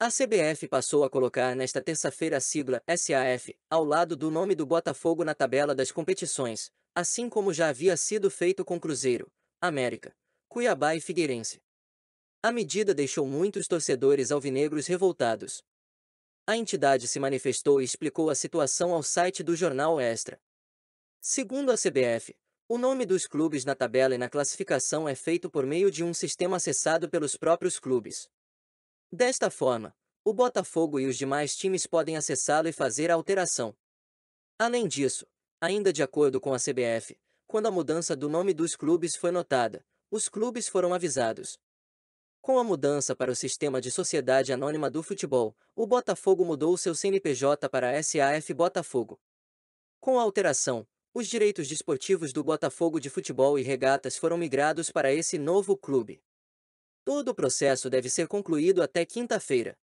A CBF passou a colocar nesta terça-feira a sigla SAF ao lado do nome do Botafogo na tabela das competições, assim como já havia sido feito com Cruzeiro, América, Cuiabá e Figueirense. A medida deixou muitos torcedores alvinegros revoltados. A entidade se manifestou e explicou a situação ao site do jornal Extra. Segundo a CBF, o nome dos clubes na tabela e na classificação é feito por meio de um sistema acessado pelos próprios clubes. Desta forma, o Botafogo e os demais times podem acessá-lo e fazer a alteração. Além disso, ainda de acordo com a CBF, quando a mudança do nome dos clubes foi notada, os clubes foram avisados. Com a mudança para o sistema de sociedade anônima do futebol, o Botafogo mudou seu CNPJ para SAF Botafogo. Com a alteração, os direitos desportivos do Botafogo de futebol e regatas foram migrados para esse novo clube. Todo o processo deve ser concluído até quinta-feira.